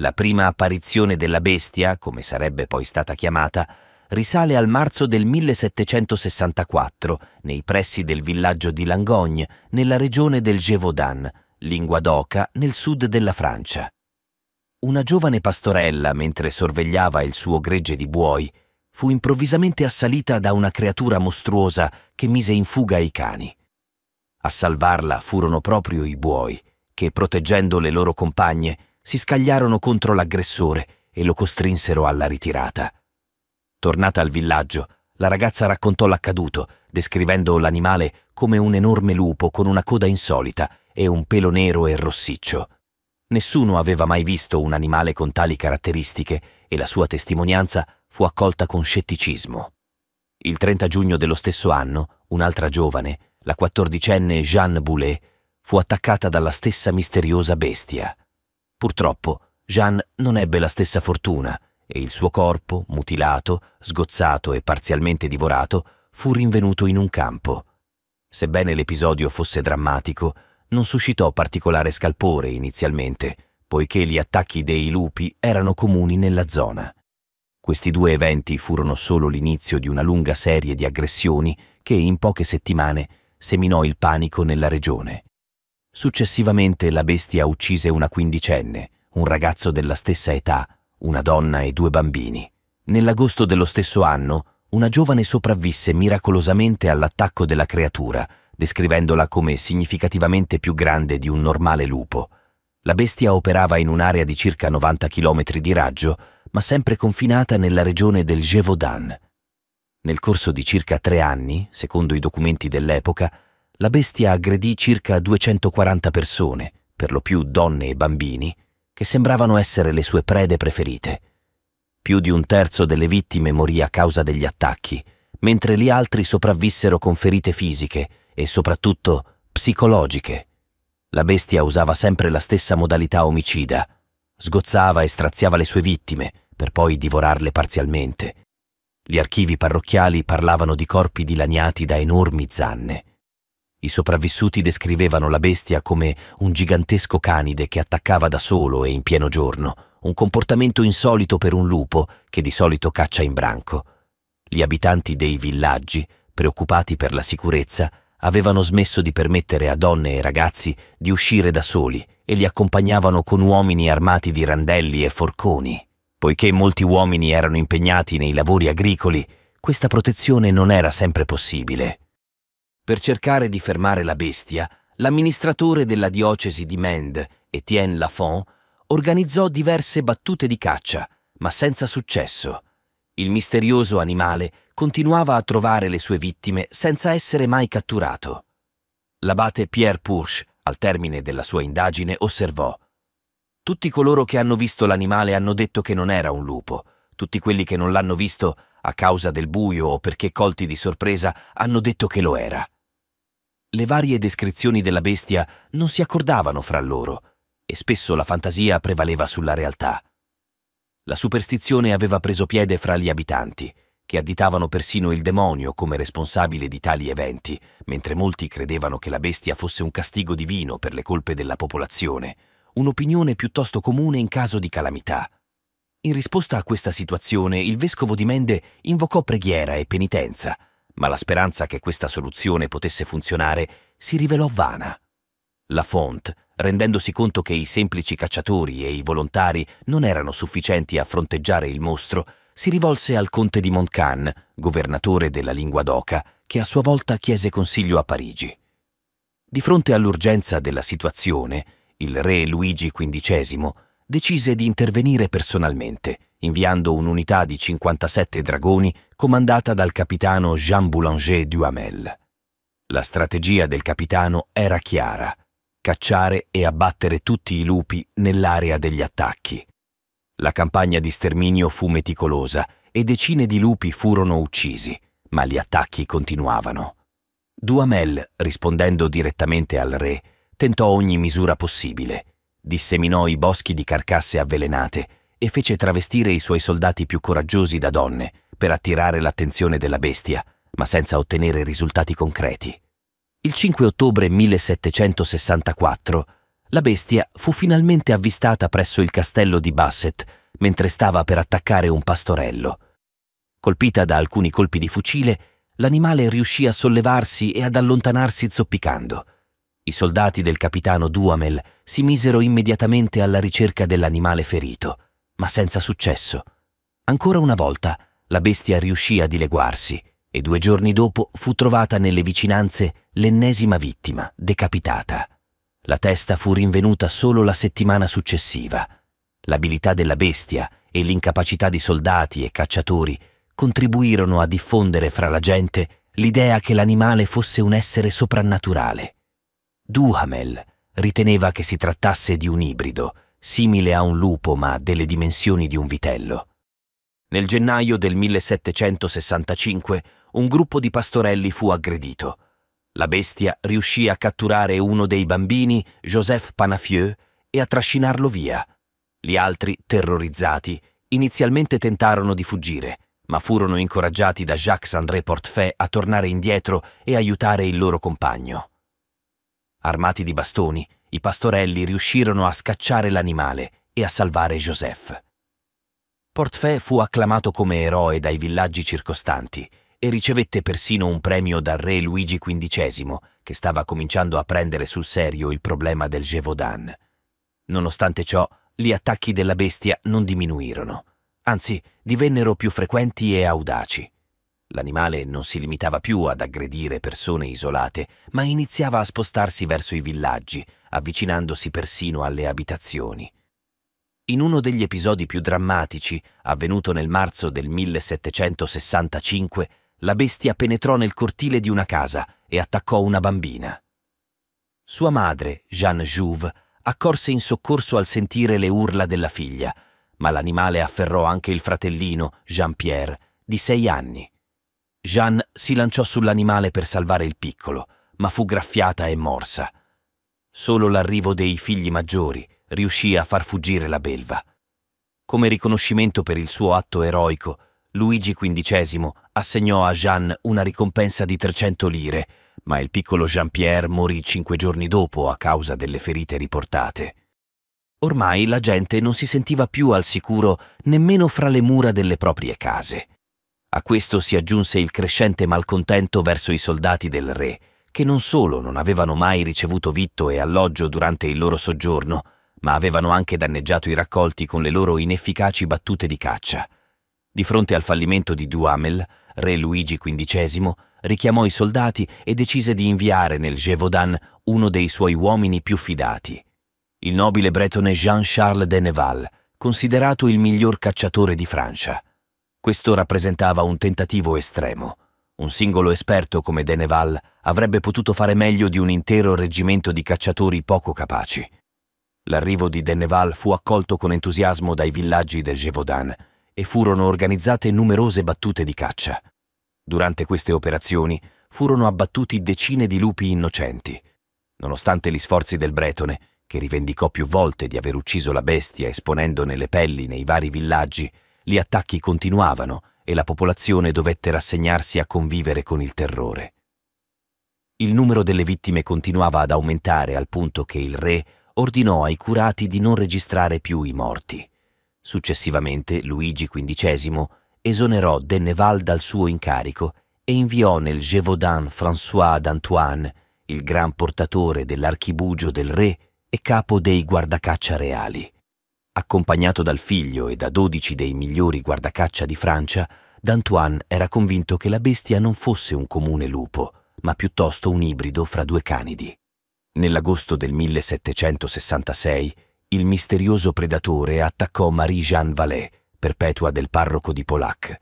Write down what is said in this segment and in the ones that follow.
La prima apparizione della bestia, come sarebbe poi stata chiamata, risale al marzo del 1764 nei pressi del villaggio di Langogne, nella regione del Gévaudan, lingua d'oca, nel sud della Francia. Una giovane pastorella, mentre sorvegliava il suo gregge di buoi, fu improvvisamente assalita da una creatura mostruosa che mise in fuga i cani. A salvarla furono proprio i buoi, che proteggendo le loro compagne si scagliarono contro l'aggressore e lo costrinsero alla ritirata. Tornata al villaggio, la ragazza raccontò l'accaduto, descrivendo l'animale come un enorme lupo con una coda insolita e un pelo nero e rossiccio. Nessuno aveva mai visto un animale con tali caratteristiche e la sua testimonianza fu accolta con scetticismo. Il 30 giugno dello stesso anno, un'altra giovane, la quattordicenne Jeanne Boulet, fu attaccata dalla stessa misteriosa bestia. Purtroppo, Jean non ebbe la stessa fortuna e il suo corpo, mutilato, sgozzato e parzialmente divorato, fu rinvenuto in un campo. Sebbene l'episodio fosse drammatico, non suscitò particolare scalpore inizialmente, poiché gli attacchi dei lupi erano comuni nella zona. Questi due eventi furono solo l'inizio di una lunga serie di aggressioni che in poche settimane seminò il panico nella regione. Successivamente la bestia uccise una quindicenne, un ragazzo della stessa età, una donna e due bambini. Nell'agosto dello stesso anno, una giovane sopravvisse miracolosamente all'attacco della creatura, descrivendola come significativamente più grande di un normale lupo. La bestia operava in un'area di circa 90 km di raggio, ma sempre confinata nella regione del Gévaudan. Nel corso di circa tre anni, secondo i documenti dell'epoca, la bestia aggredì circa 240 persone, per lo più donne e bambini, che sembravano essere le sue prede preferite. Più di un terzo delle vittime morì a causa degli attacchi, mentre gli altri sopravvissero con ferite fisiche e soprattutto psicologiche. La bestia usava sempre la stessa modalità omicida. Sgozzava e straziava le sue vittime, per poi divorarle parzialmente. Gli archivi parrocchiali parlavano di corpi dilaniati da enormi zanne. I sopravvissuti descrivevano la bestia come un gigantesco canide che attaccava da solo e in pieno giorno, un comportamento insolito per un lupo che di solito caccia in branco. Gli abitanti dei villaggi, preoccupati per la sicurezza, avevano smesso di permettere a donne e ragazzi di uscire da soli e li accompagnavano con uomini armati di randelli e forconi. Poiché molti uomini erano impegnati nei lavori agricoli, questa protezione non era sempre possibile. Per cercare di fermare la bestia, l'amministratore della diocesi di Mende, Etienne Lafont, organizzò diverse battute di caccia, ma senza successo. Il misterioso animale continuava a trovare le sue vittime senza essere mai catturato. L'abate Pierre Pourche, al termine della sua indagine, osservò Tutti coloro che hanno visto l'animale hanno detto che non era un lupo. Tutti quelli che non l'hanno visto, a causa del buio o perché colti di sorpresa, hanno detto che lo era. Le varie descrizioni della bestia non si accordavano fra loro e spesso la fantasia prevaleva sulla realtà. La superstizione aveva preso piede fra gli abitanti, che additavano persino il demonio come responsabile di tali eventi, mentre molti credevano che la bestia fosse un castigo divino per le colpe della popolazione, un'opinione piuttosto comune in caso di calamità. In risposta a questa situazione, il vescovo di Mende invocò preghiera e penitenza, ma la speranza che questa soluzione potesse funzionare si rivelò vana. La Font, rendendosi conto che i semplici cacciatori e i volontari non erano sufficienti a fronteggiare il mostro, si rivolse al conte di Montcan, governatore della lingua d'oca, che a sua volta chiese consiglio a Parigi. Di fronte all'urgenza della situazione, il re Luigi XV decise di intervenire personalmente – inviando un'unità di 57 dragoni comandata dal capitano Jean Boulanger Duhamel. La strategia del capitano era chiara, cacciare e abbattere tutti i lupi nell'area degli attacchi. La campagna di sterminio fu meticolosa e decine di lupi furono uccisi, ma gli attacchi continuavano. Duhamel, rispondendo direttamente al re, tentò ogni misura possibile. Disseminò i boschi di carcasse avvelenate e fece travestire i suoi soldati più coraggiosi da donne per attirare l'attenzione della bestia, ma senza ottenere risultati concreti. Il 5 ottobre 1764 la bestia fu finalmente avvistata presso il castello di Basset mentre stava per attaccare un pastorello. Colpita da alcuni colpi di fucile, l'animale riuscì a sollevarsi e ad allontanarsi zoppicando. I soldati del capitano Duhamel si misero immediatamente alla ricerca dell'animale ferito ma senza successo. Ancora una volta la bestia riuscì a dileguarsi e due giorni dopo fu trovata nelle vicinanze l'ennesima vittima, decapitata. La testa fu rinvenuta solo la settimana successiva. L'abilità della bestia e l'incapacità di soldati e cacciatori contribuirono a diffondere fra la gente l'idea che l'animale fosse un essere soprannaturale. Duhamel riteneva che si trattasse di un ibrido, simile a un lupo ma delle dimensioni di un vitello. Nel gennaio del 1765 un gruppo di pastorelli fu aggredito. La bestia riuscì a catturare uno dei bambini, Joseph Panafieux, e a trascinarlo via. Gli altri, terrorizzati, inizialmente tentarono di fuggire, ma furono incoraggiati da Jacques-André Portefeuille a tornare indietro e aiutare il loro compagno. Armati di bastoni, i pastorelli riuscirono a scacciare l'animale e a salvare Joseph. Portfè fu acclamato come eroe dai villaggi circostanti e ricevette persino un premio dal re Luigi XV, che stava cominciando a prendere sul serio il problema del Gévaudan. Nonostante ciò, gli attacchi della bestia non diminuirono, anzi divennero più frequenti e audaci. L'animale non si limitava più ad aggredire persone isolate, ma iniziava a spostarsi verso i villaggi, avvicinandosi persino alle abitazioni. In uno degli episodi più drammatici, avvenuto nel marzo del 1765, la bestia penetrò nel cortile di una casa e attaccò una bambina. Sua madre, Jeanne Jouve, accorse in soccorso al sentire le urla della figlia, ma l'animale afferrò anche il fratellino, Jean-Pierre, di sei anni. Jeanne si lanciò sull'animale per salvare il piccolo, ma fu graffiata e morsa. Solo l'arrivo dei figli maggiori riuscì a far fuggire la belva. Come riconoscimento per il suo atto eroico, Luigi XV assegnò a Jeanne una ricompensa di 300 lire, ma il piccolo Jean-Pierre morì cinque giorni dopo a causa delle ferite riportate. Ormai la gente non si sentiva più al sicuro nemmeno fra le mura delle proprie case. A questo si aggiunse il crescente malcontento verso i soldati del re, che non solo non avevano mai ricevuto vitto e alloggio durante il loro soggiorno, ma avevano anche danneggiato i raccolti con le loro inefficaci battute di caccia. Di fronte al fallimento di Duhamel, re Luigi XV richiamò i soldati e decise di inviare nel Gévaudan uno dei suoi uomini più fidati, il nobile bretone Jean-Charles de Neval, considerato il miglior cacciatore di Francia. Questo rappresentava un tentativo estremo. Un singolo esperto come Deneval avrebbe potuto fare meglio di un intero reggimento di cacciatori poco capaci. L'arrivo di Deneval fu accolto con entusiasmo dai villaggi del Gévaudan e furono organizzate numerose battute di caccia. Durante queste operazioni furono abbattuti decine di lupi innocenti. Nonostante gli sforzi del Bretone, che rivendicò più volte di aver ucciso la bestia esponendone le pelli nei vari villaggi, gli attacchi continuavano e la popolazione dovette rassegnarsi a convivere con il terrore. Il numero delle vittime continuava ad aumentare al punto che il re ordinò ai curati di non registrare più i morti. Successivamente Luigi XV esonerò Denneval dal suo incarico e inviò nel Gévaudan François d'Antoine, il gran portatore dell'archibugio del re e capo dei guardacaccia reali. Accompagnato dal figlio e da dodici dei migliori guardacaccia di Francia, D'Antoine era convinto che la bestia non fosse un comune lupo, ma piuttosto un ibrido fra due canidi. Nell'agosto del 1766 il misterioso predatore attaccò Marie-Jeanne Vallée, perpetua del parroco di Polac.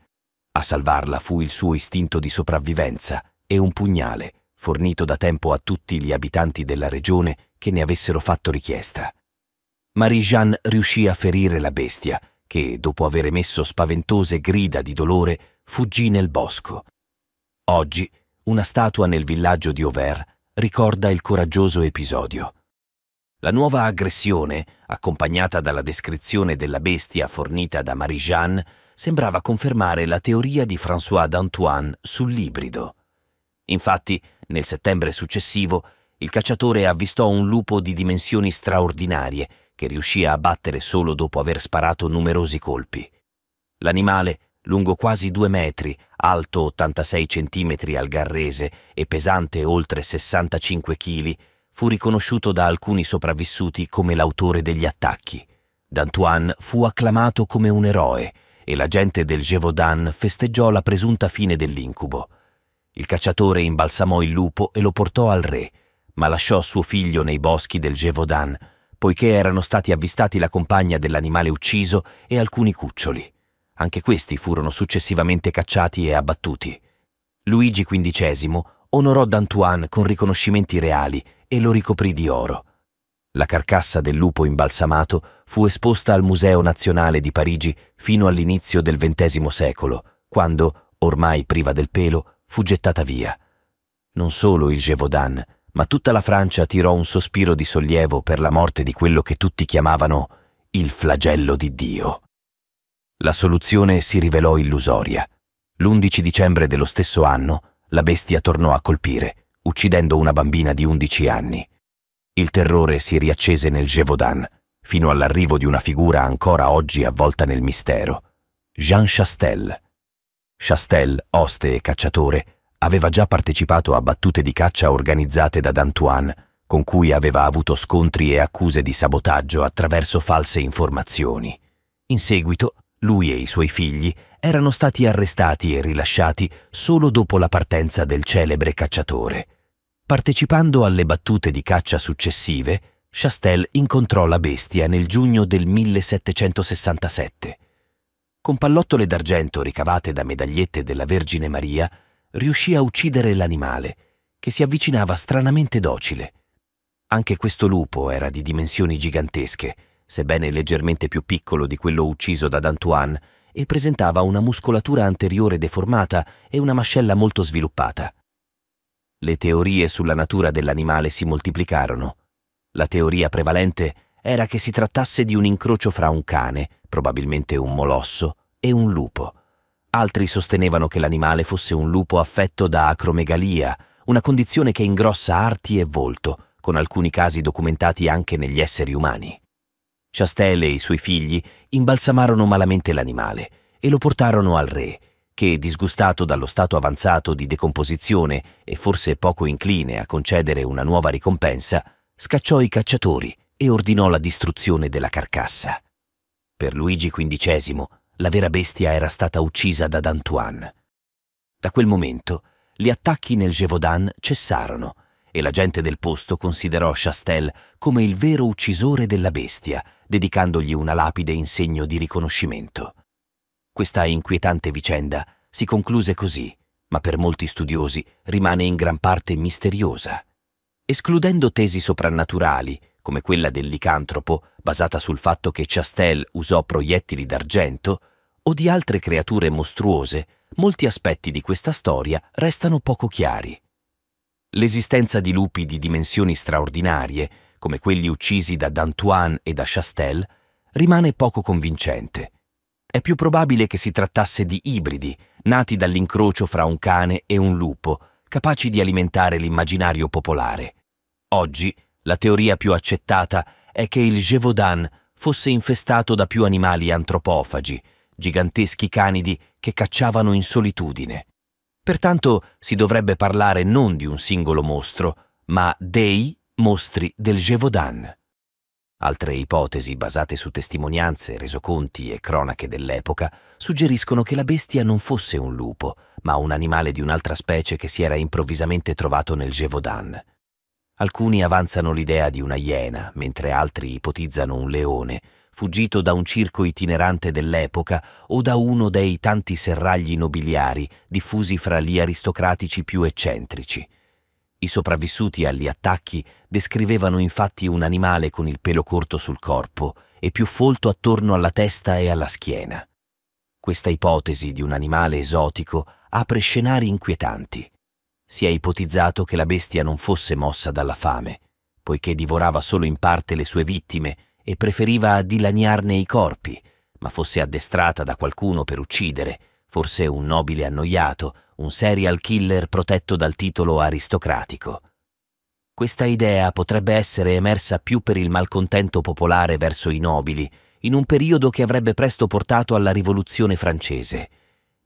A salvarla fu il suo istinto di sopravvivenza e un pugnale, fornito da tempo a tutti gli abitanti della regione che ne avessero fatto richiesta. Marie-Jeanne riuscì a ferire la bestia, che, dopo aver emesso spaventose grida di dolore, fuggì nel bosco. Oggi, una statua nel villaggio di Auvers ricorda il coraggioso episodio. La nuova aggressione, accompagnata dalla descrizione della bestia fornita da Marie-Jeanne, sembrava confermare la teoria di François d'Antoine sull'ibrido. Infatti, nel settembre successivo, il cacciatore avvistò un lupo di dimensioni straordinarie che riuscì a abbattere solo dopo aver sparato numerosi colpi. L'animale, lungo quasi due metri, alto 86 centimetri al garrese e pesante oltre 65 kg, fu riconosciuto da alcuni sopravvissuti come l'autore degli attacchi. D'Antoine fu acclamato come un eroe e la gente del Gévaudan festeggiò la presunta fine dell'incubo. Il cacciatore imbalsamò il lupo e lo portò al re, ma lasciò suo figlio nei boschi del Gévaudan, poiché erano stati avvistati la compagna dell'animale ucciso e alcuni cuccioli. Anche questi furono successivamente cacciati e abbattuti. Luigi XV onorò D'Antoine con riconoscimenti reali e lo ricoprì di oro. La carcassa del lupo imbalsamato fu esposta al Museo Nazionale di Parigi fino all'inizio del XX secolo, quando, ormai priva del pelo, fu gettata via. Non solo il Gévaudan, ma tutta la Francia tirò un sospiro di sollievo per la morte di quello che tutti chiamavano il flagello di Dio. La soluzione si rivelò illusoria. L'11 dicembre dello stesso anno la bestia tornò a colpire, uccidendo una bambina di 11 anni. Il terrore si riaccese nel Gévaudan, fino all'arrivo di una figura ancora oggi avvolta nel mistero, Jean Chastel. Chastel, oste e cacciatore, aveva già partecipato a battute di caccia organizzate da D'Antoine, con cui aveva avuto scontri e accuse di sabotaggio attraverso false informazioni. In seguito, lui e i suoi figli erano stati arrestati e rilasciati solo dopo la partenza del celebre cacciatore. Partecipando alle battute di caccia successive, Chastel incontrò la bestia nel giugno del 1767. Con pallottole d'argento ricavate da medagliette della Vergine Maria, riuscì a uccidere l'animale, che si avvicinava stranamente docile. Anche questo lupo era di dimensioni gigantesche, sebbene leggermente più piccolo di quello ucciso da D'Antoine, e presentava una muscolatura anteriore deformata e una mascella molto sviluppata. Le teorie sulla natura dell'animale si moltiplicarono. La teoria prevalente era che si trattasse di un incrocio fra un cane, probabilmente un molosso, e un lupo. Altri sostenevano che l'animale fosse un lupo affetto da acromegalia, una condizione che ingrossa arti e volto, con alcuni casi documentati anche negli esseri umani. Chastel e i suoi figli imbalsamarono malamente l'animale e lo portarono al re, che, disgustato dallo stato avanzato di decomposizione e forse poco incline a concedere una nuova ricompensa, scacciò i cacciatori e ordinò la distruzione della carcassa. Per Luigi XV la vera bestia era stata uccisa da D'Antoine. Da quel momento gli attacchi nel Gévaudan cessarono e la gente del posto considerò Chastel come il vero uccisore della bestia, dedicandogli una lapide in segno di riconoscimento. Questa inquietante vicenda si concluse così, ma per molti studiosi rimane in gran parte misteriosa. Escludendo tesi soprannaturali come quella del licantropo, basata sul fatto che Chastel usò proiettili d'argento, o di altre creature mostruose, molti aspetti di questa storia restano poco chiari. L'esistenza di lupi di dimensioni straordinarie, come quelli uccisi da D'Antoine e da Chastel, rimane poco convincente. È più probabile che si trattasse di ibridi, nati dall'incrocio fra un cane e un lupo, capaci di alimentare l'immaginario popolare. Oggi la teoria più accettata è che il Gévaudan fosse infestato da più animali antropofagi, giganteschi canidi che cacciavano in solitudine. Pertanto si dovrebbe parlare non di un singolo mostro, ma dei mostri del Gévaudan. Altre ipotesi basate su testimonianze, resoconti e cronache dell'epoca suggeriscono che la bestia non fosse un lupo, ma un animale di un'altra specie che si era improvvisamente trovato nel Gévaudan. Alcuni avanzano l'idea di una iena, mentre altri ipotizzano un leone, fuggito da un circo itinerante dell'epoca o da uno dei tanti serragli nobiliari diffusi fra gli aristocratici più eccentrici. I sopravvissuti agli attacchi descrivevano infatti un animale con il pelo corto sul corpo e più folto attorno alla testa e alla schiena. Questa ipotesi di un animale esotico apre scenari inquietanti. Si è ipotizzato che la bestia non fosse mossa dalla fame, poiché divorava solo in parte le sue vittime e preferiva dilaniarne i corpi, ma fosse addestrata da qualcuno per uccidere, forse un nobile annoiato, un serial killer protetto dal titolo aristocratico. Questa idea potrebbe essere emersa più per il malcontento popolare verso i nobili, in un periodo che avrebbe presto portato alla rivoluzione francese.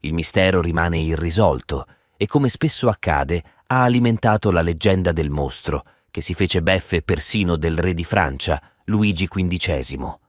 Il mistero rimane irrisolto e come spesso accade ha alimentato la leggenda del mostro, che si fece beffe persino del re di Francia, Luigi XV.